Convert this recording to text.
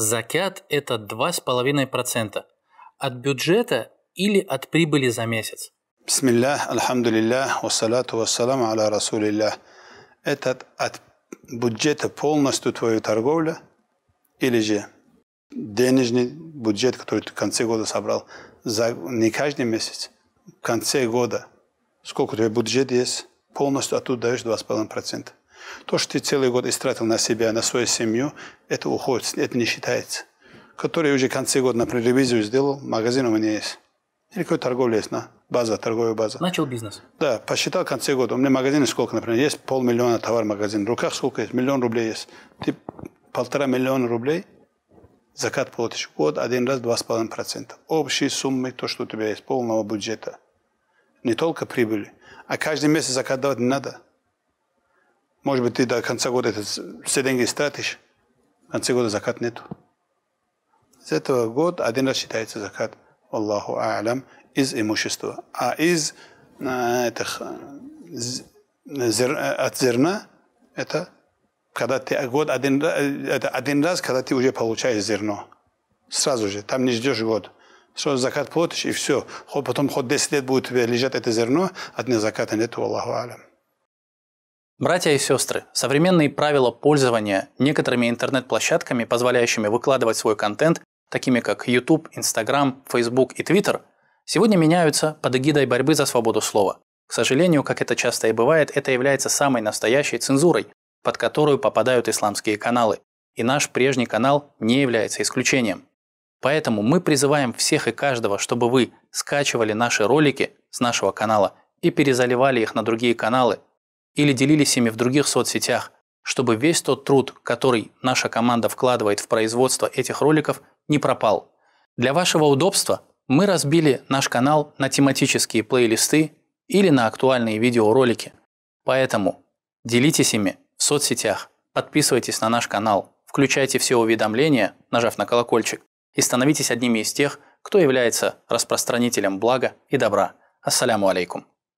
Закят – это 2,5% от бюджета или от прибыли за месяц. Бисмиллях, альхамдулиллях, вассалату вассаламу аля расулиллях. Это от бюджета полностью твою торговлю или же денежный бюджет, который ты в конце года собрал, за не каждый месяц, в конце года, сколько у тебя бюджет есть, полностью оттуда даешь 2,5%. То, что ты целый год истратил на себя, на свою семью, это уходит, это не считается. Который уже в конце года, например, ревизию сделал, магазин у меня есть. Или какой то торговля есть, на база, торговая база. Начал бизнес. Да, посчитал в конце года. У меня магазин сколько, например, есть полмиллиона товар магазин. В руках сколько есть? Миллион рублей есть. Ты полтора миллиона рублей закат платишь год один раз два с половиной процента. Общей суммы, то, что у тебя есть, полного бюджета. Не только прибыли. А каждый месяц закат давать не надо. Может быть, ты до конца года это все деньги стратишь, в конце года закат нету. С этого год один раз считается закат, Аллаху алям из имущества. А из этих, а, зер, а, от зерна, это когда ты год один, это один раз, когда ты уже получаешь зерно. Сразу же, там не ждешь год. Сразу закат платишь и все. Потом хоть 10 лет будет тебе лежать это зерно, от них заката нету, Аллаху Алям. Братья и сестры, современные правила пользования некоторыми интернет-площадками, позволяющими выкладывать свой контент, такими как YouTube, Instagram, Facebook и Twitter, сегодня меняются под эгидой борьбы за свободу слова. К сожалению, как это часто и бывает, это является самой настоящей цензурой, под которую попадают исламские каналы. И наш прежний канал не является исключением. Поэтому мы призываем всех и каждого, чтобы вы скачивали наши ролики с нашего канала и перезаливали их на другие каналы – или делились ими в других соцсетях, чтобы весь тот труд, который наша команда вкладывает в производство этих роликов, не пропал. Для вашего удобства мы разбили наш канал на тематические плейлисты или на актуальные видеоролики. Поэтому делитесь ими в соцсетях, подписывайтесь на наш канал, включайте все уведомления, нажав на колокольчик, и становитесь одними из тех, кто является распространителем блага и добра. Ассаляму алейкум.